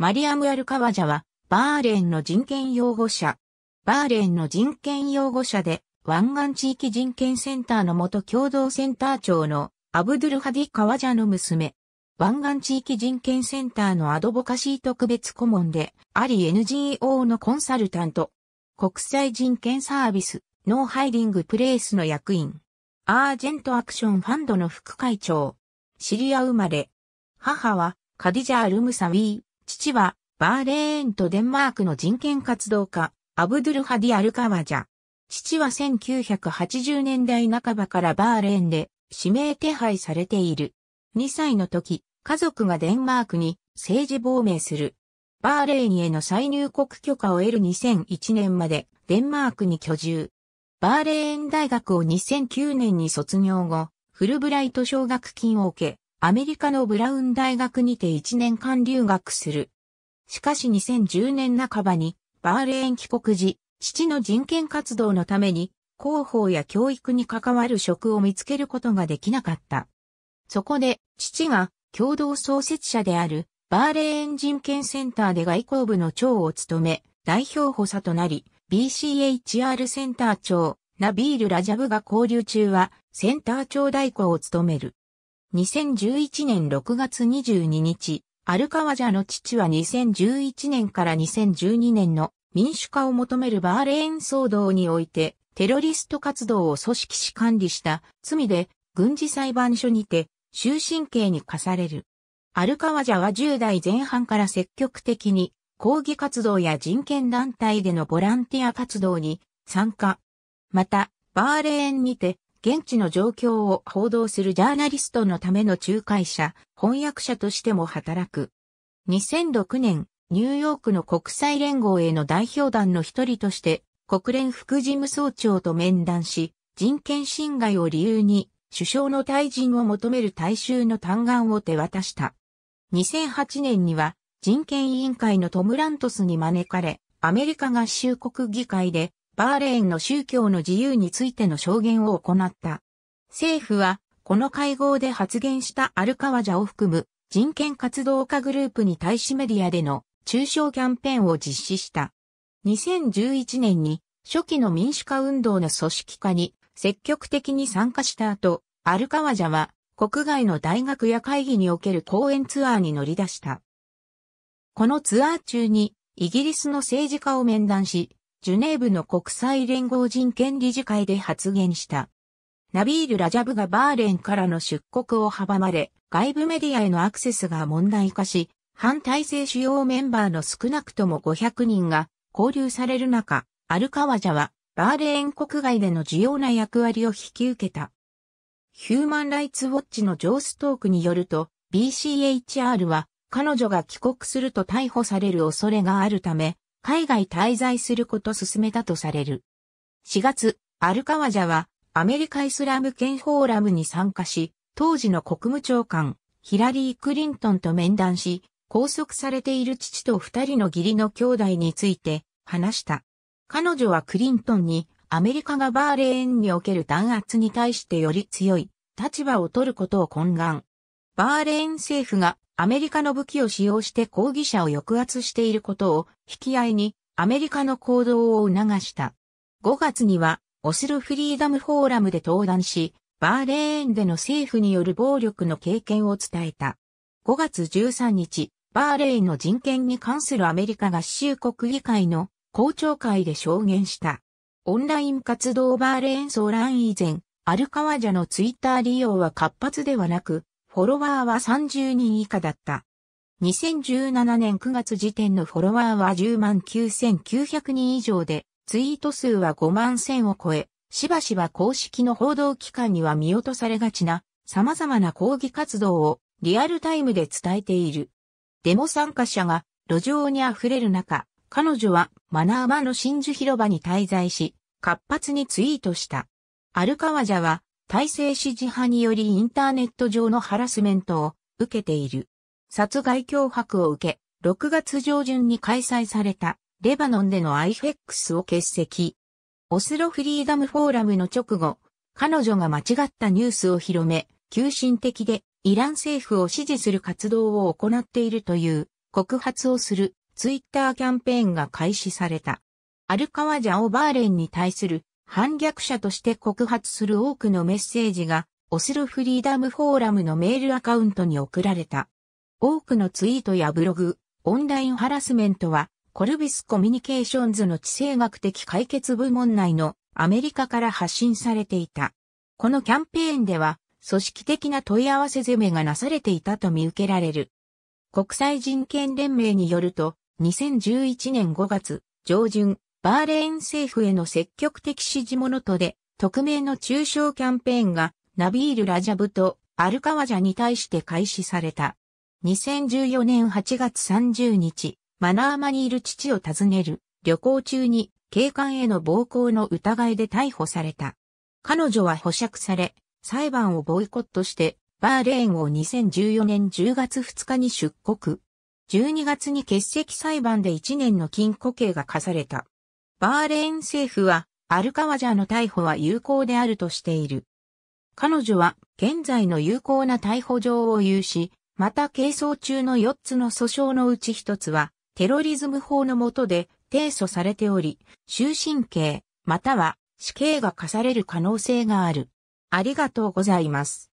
マリアム・アルカワジャは、バーレーンの人権擁護者。バーレーンの人権擁護者で、湾岸地域人権センターの元共同センター長のアブドゥルハディ・カワジャの娘。湾岸地域人権センターのアドボカシー特別顧問で、あり NGO のコンサルタント。国際人権サービス、ノーハイディングプレイスの役員。アージェントアクションファンドの副会長。シリア生まれ。母は、カディジャ・アルムサウィー。父は、バーレーンとデンマークの人権活動家、アブドゥルハディ・アルカワジャ。父は1980年代半ばからバーレーンで指名手配されている。2歳の時、家族がデンマークに政治亡命する。バーレーンへの再入国許可を得る2001年までデンマークに居住。バーレーン大学を2009年に卒業後、フルブライト奨学金を受け、アメリカのブラウン大学にて1年間留学する。しかし2010年半ばにバーレーン帰国時、父の人権活動のために広報や教育に関わる職を見つけることができなかった。そこで父が共同創設者であるバーレーン人権センターで外交部の長を務め、代表補佐となり、BCHR センター長、ナビール・ラジャブが交流中は、センター長代行を務める。2011年6月22日、アルカワジャの父は2011年から2012年の民主化を求めるバーレーン騒動において、テロリスト活動を組織し管理した罪で軍事裁判所にて終身刑に課される。アルカワジャは10代前半から積極的に抗議活動や人権団体でのボランティア活動に参加。また、バーレーンにて現地の状況を報道するジャーナリストのための仲介者、翻訳者としても働く。2006年、ニューヨークの国際連合への代表団の一人として、国連副事務総長と面談し、人権侵害を理由に、首相の退陣を求める大衆の嘆願を手渡した。2008年には、人権委員会のトム・ラントスに招かれ、アメリカ合衆国議会でバーレーンの宗教の自由についての証言を行った。政府は、この会合で発言したアルカワジャを含む人権活動家グループに対しメディアでの中小キャンペーンを実施した。2011年に初期の民主化運動の組織化に積極的に参加した後、アルカワジャは国外の大学や会議における講演ツアーに乗り出した。このツアー中にイギリスの政治家を面談し、ジュネーブの国際連合人権理事会で発言した。ナビール・ラジャブがバーレンからの出国を阻まれ、外部メディアへのアクセスが問題化し、反体制主要メンバーの少なくとも500人が交流される中、アルカワジャはバーレーン国外での重要な役割を引き受けた。ヒューマン・ライツ・ウォッチのジョー・ストークによると、BCHR は彼女が帰国すると逮捕される恐れがあるため、海外滞在すること進めたとされる。4月、アルカワジャはアメリカイスラム圏フォーラムに参加し、当時の国務長官、ヒラリー・クリントンと面談し、拘束されている父と二人の義理の兄弟について話した。彼女はクリントンにアメリカがバーレーンにおける弾圧に対してより強い立場を取ることを懇願。バーレーン政府がアメリカの武器を使用して抗議者を抑圧していることを引き合いにアメリカの行動を促した。5月にはオスルフリーダムフォーラムで登壇し、バーレーンでの政府による暴力の経験を伝えた。5月13日、バーレーンの人権に関するアメリカ合衆国議会の公聴会で証言した。オンライン活動バーレーン騒乱以前、アルカワジャのツイッター利用は活発ではなく、フォロワーは30人以下だった。2017年9月時点のフォロワーは10万9900人以上で、ツイート数は5万1000を超え、しばしば公式の報道機関には見落とされがちな、様々な抗議活動をリアルタイムで伝えている。デモ参加者が路上に溢れる中、彼女はマナーマの真珠広場に滞在し、活発にツイートした。アルカワジャは体制支持派によりインターネット上のハラスメントを受けている。殺害脅迫を受け、6月上旬に開催されたレバノンでの i f x を欠席。オスロフリーダムフォーラムの直後、彼女が間違ったニュースを広め、急進的でイラン政府を支持する活動を行っているという告発をするツイッターキャンペーンが開始された。アルカワジャオバーレンに対する反逆者として告発する多くのメッセージが、オスルフリーダムフォーラムのメールアカウントに送られた。多くのツイートやブログ、オンラインハラスメントは、コルビスコミュニケーションズの地政学的解決部門内のアメリカから発信されていた。このキャンペーンでは、組織的な問い合わせ攻めがなされていたと見受けられる。国際人権連盟によると、2011年5月上旬、バーレーン政府への積極的支持者とで、匿名の中傷キャンペーンがナビール・ラジャブとアルカワジャに対して開始された。2014年8月30日、マナーマにいる父を訪ねる旅行中に警官への暴行の疑いで逮捕された。彼女は保釈され、裁判をボイコットして、バーレーンを2014年10月2日に出国。12月に欠席裁判で1年の禁錮刑が課された。バーレーン政府は、アルカワジャの逮捕は有効であるとしている。彼女は、現在の有効な逮捕状を有し、また係争中の4つの訴訟のうち1つは、テロリズム法の下で提訴されており、終身刑、または死刑が課される可能性がある。ありがとうございます。